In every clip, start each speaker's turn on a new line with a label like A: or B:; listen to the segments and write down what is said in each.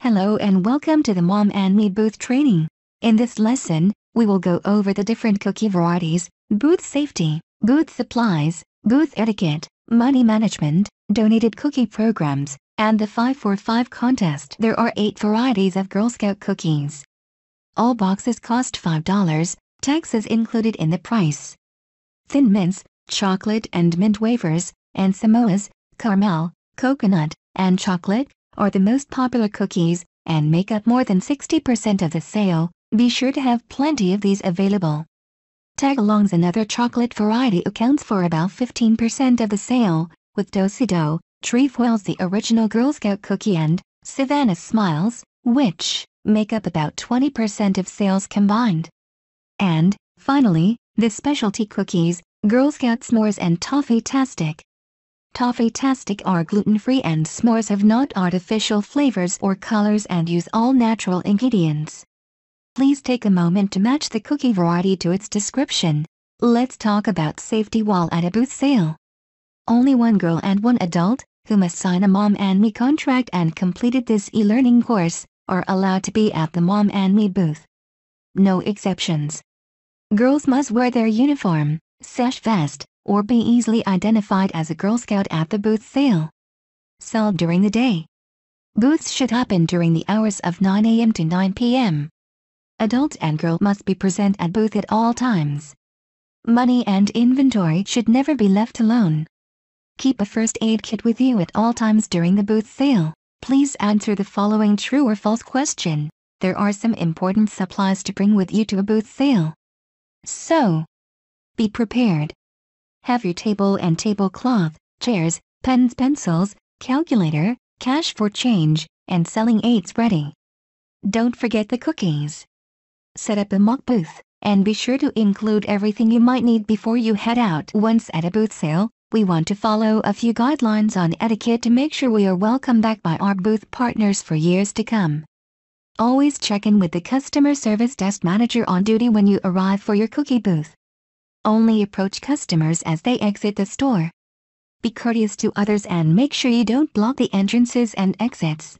A: Hello and welcome to the Mom and Me Booth training. In this lesson, we will go over the different cookie varieties, booth safety, booth supplies, booth etiquette, money management, donated cookie programs, and the 545 contest. There are 8 varieties of Girl Scout cookies. All boxes cost $5, tax is included in the price. Thin mints, chocolate and mint wafers, and Samoas, caramel, coconut, and chocolate, are the most popular cookies and make up more than 60% of the sale, be sure to have plenty of these available. Tagalongs and other chocolate variety accounts for about 15% of the sale, with Dough, Trefoils the original Girl Scout cookie and Savannah Smiles, which make up about 20% of sales combined. And, finally, the specialty cookies, Girl Scout s'mores and Toffee-tastic, Toffee-tastic are gluten-free and s'mores have not artificial flavors or colors and use all natural ingredients. Please take a moment to match the cookie variety to its description. Let's talk about safety while at a booth sale. Only one girl and one adult, who must sign a Mom and Me contract and completed this e-learning course, are allowed to be at the Mom and Me booth. No exceptions. Girls must wear their uniform, sash vest, or be easily identified as a Girl Scout at the booth sale. Sell during the day. Booths should happen during the hours of 9 a.m. to 9 p.m. Adult and girl must be present at booth at all times. Money and inventory should never be left alone. Keep a first aid kit with you at all times during the booth sale. Please answer the following true or false question. There are some important supplies to bring with you to a booth sale. So, be prepared have your table and tablecloth, chairs, pens, pencils, calculator, cash for change, and selling aids ready. Don't forget the cookies. Set up a mock booth, and be sure to include everything you might need before you head out. Once at a booth sale, we want to follow a few guidelines on etiquette to make sure we are welcomed back by our booth partners for years to come. Always check in with the customer service desk manager on duty when you arrive for your cookie booth. Only approach customers as they exit the store. Be courteous to others and make sure you don't block the entrances and exits.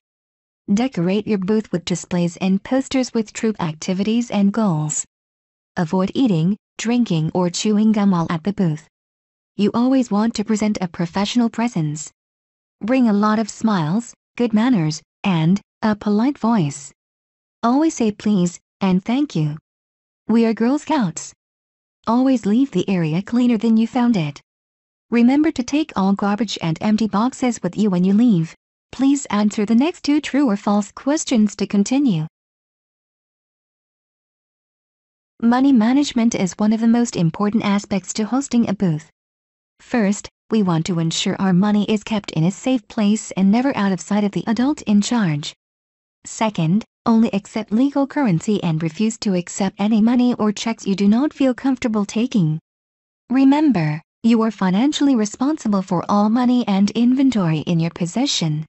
A: Decorate your booth with displays and posters with troop activities and goals. Avoid eating, drinking, or chewing gum while at the booth. You always want to present a professional presence. Bring a lot of smiles, good manners, and a polite voice. Always say please and thank you. We are Girl Scouts. Always leave the area cleaner than you found it. Remember to take all garbage and empty boxes with you when you leave. Please answer the next two true or false questions to continue. Money management is one of the most important aspects to hosting a booth. First, we want to ensure our money is kept in a safe place and never out of sight of the adult in charge. Second, only accept legal currency and refuse to accept any money or checks you do not feel comfortable taking. Remember, you are financially responsible for all money and inventory in your possession.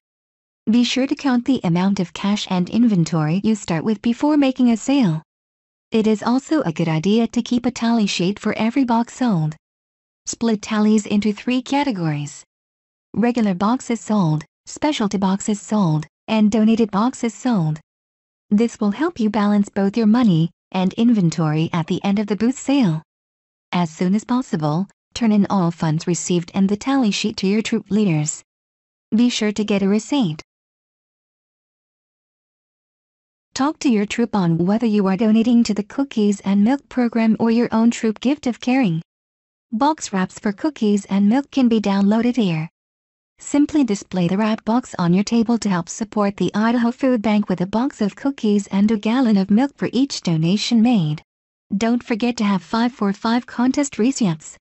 A: Be sure to count the amount of cash and inventory you start with before making a sale. It is also a good idea to keep a tally sheet for every box sold. Split tallies into three categories. Regular boxes sold, specialty boxes sold, and donated boxes sold. This will help you balance both your money and inventory at the end of the booth sale. As soon as possible, turn in all funds received and the tally sheet to your troop leaders. Be sure to get a receipt. Talk to your troop on whether you are donating to the Cookies and Milk program or your own troop gift of caring. Box wraps for cookies and milk can be downloaded here. Simply display the wrap box on your table to help support the Idaho Food Bank with a box of cookies and a gallon of milk for each donation made. Don't forget to have 5 for 5 contest receipts.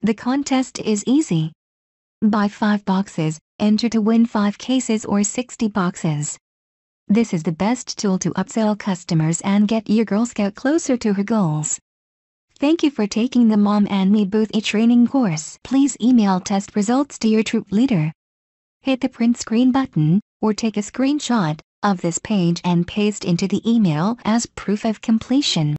A: The contest is easy. Buy 5 boxes, enter to win 5 cases or 60 boxes. This is the best tool to upsell customers and get your Girl Scout closer to her goals. Thank you for taking the Mom and Me Booth e-training course. Please email test results to your troop leader. Hit the print screen button, or take a screenshot, of this page and paste into the email as proof of completion.